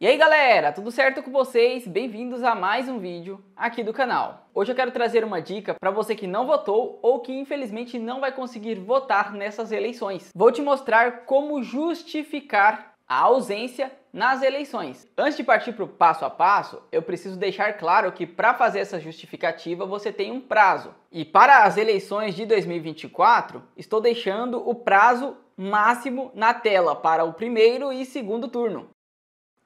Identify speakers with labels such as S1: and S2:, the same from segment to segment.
S1: E aí galera, tudo certo com vocês? Bem-vindos a mais um vídeo aqui do canal. Hoje eu quero trazer uma dica para você que não votou ou que infelizmente não vai conseguir votar nessas eleições. Vou te mostrar como justificar a ausência nas eleições. Antes de partir para o passo a passo, eu preciso deixar claro que para fazer essa justificativa você tem um prazo. E para as eleições de 2024, estou deixando o prazo máximo na tela para o primeiro e segundo turno.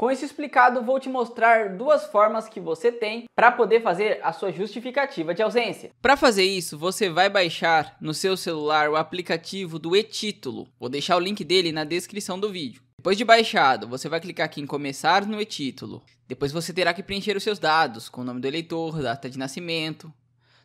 S1: Com isso explicado, vou te mostrar duas formas que você tem para poder fazer a sua justificativa de ausência. Para fazer isso, você vai baixar no seu celular o aplicativo do e-título. Vou deixar o link dele na descrição do vídeo. Depois de baixado, você vai clicar aqui em começar no e-título. Depois você terá que preencher os seus dados, com o nome do eleitor, data de nascimento,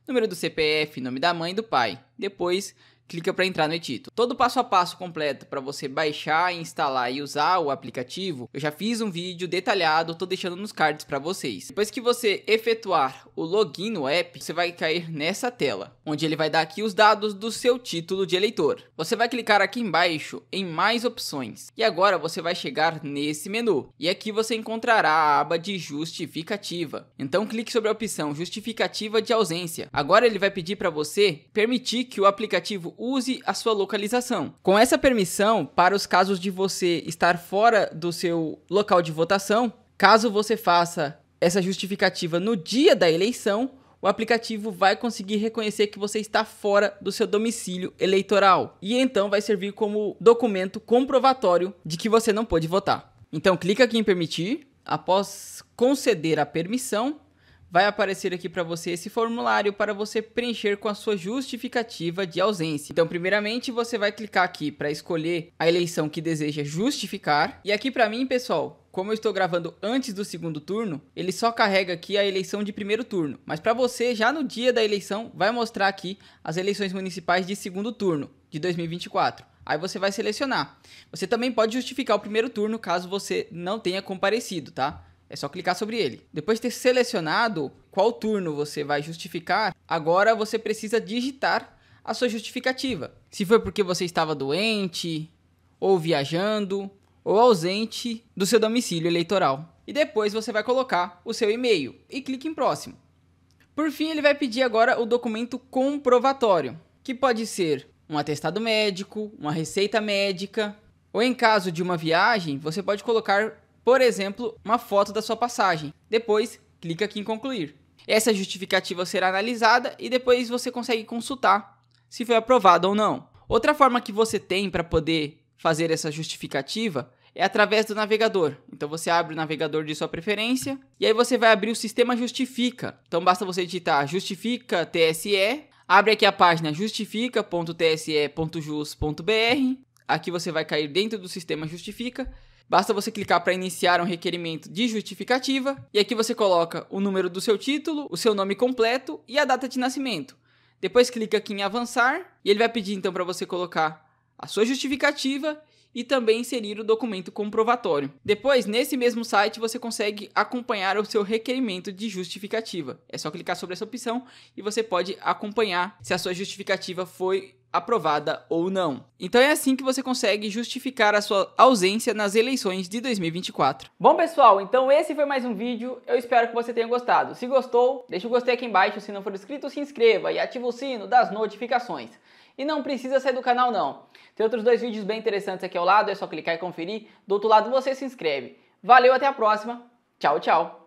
S1: número do CPF, nome da mãe e do pai. Depois clica para entrar no Etito. Todo o passo a passo completo para você baixar, instalar e usar o aplicativo, eu já fiz um vídeo detalhado, tô deixando nos cards para vocês. Depois que você efetuar o login no app, você vai cair nessa tela, onde ele vai dar aqui os dados do seu título de eleitor. Você vai clicar aqui embaixo em mais opções e agora você vai chegar nesse menu e aqui você encontrará a aba de justificativa. Então clique sobre a opção justificativa de ausência. Agora ele vai pedir para você permitir que o aplicativo use a sua localização. Com essa permissão, para os casos de você estar fora do seu local de votação, caso você faça essa justificativa no dia da eleição, o aplicativo vai conseguir reconhecer que você está fora do seu domicílio eleitoral e então vai servir como documento comprovatório de que você não pôde votar. Então clica aqui em permitir, após conceder a permissão, vai aparecer aqui para você esse formulário para você preencher com a sua justificativa de ausência. Então, primeiramente, você vai clicar aqui para escolher a eleição que deseja justificar. E aqui para mim, pessoal, como eu estou gravando antes do segundo turno, ele só carrega aqui a eleição de primeiro turno. Mas para você, já no dia da eleição, vai mostrar aqui as eleições municipais de segundo turno de 2024. Aí você vai selecionar. Você também pode justificar o primeiro turno caso você não tenha comparecido, tá? É só clicar sobre ele. Depois de ter selecionado qual turno você vai justificar, agora você precisa digitar a sua justificativa. Se foi porque você estava doente, ou viajando, ou ausente do seu domicílio eleitoral. E depois você vai colocar o seu e-mail e clique em próximo. Por fim, ele vai pedir agora o documento comprovatório, que pode ser um atestado médico, uma receita médica, ou em caso de uma viagem, você pode colocar por exemplo, uma foto da sua passagem. Depois, clica aqui em concluir. Essa justificativa será analisada e depois você consegue consultar se foi aprovada ou não. Outra forma que você tem para poder fazer essa justificativa é através do navegador. Então você abre o navegador de sua preferência e aí você vai abrir o sistema Justifica. Então basta você digitar Justifica TSE, abre aqui a página justifica.tse.jus.br. Aqui você vai cair dentro do sistema Justifica Basta você clicar para iniciar um requerimento de justificativa e aqui você coloca o número do seu título, o seu nome completo e a data de nascimento. Depois clica aqui em avançar e ele vai pedir então para você colocar a sua justificativa e também inserir o documento comprovatório. Depois, nesse mesmo site, você consegue acompanhar o seu requerimento de justificativa. É só clicar sobre essa opção e você pode acompanhar se a sua justificativa foi aprovada ou não. Então é assim que você consegue justificar a sua ausência nas eleições de 2024. Bom pessoal, então esse foi mais um vídeo. Eu espero que você tenha gostado. Se gostou, deixa o gostei aqui embaixo. Se não for inscrito, se inscreva e ativa o sino das notificações. E não precisa sair do canal não. Tem outros dois vídeos bem interessantes aqui ao lado, é só clicar e conferir. Do outro lado você se inscreve. Valeu, até a próxima. Tchau, tchau.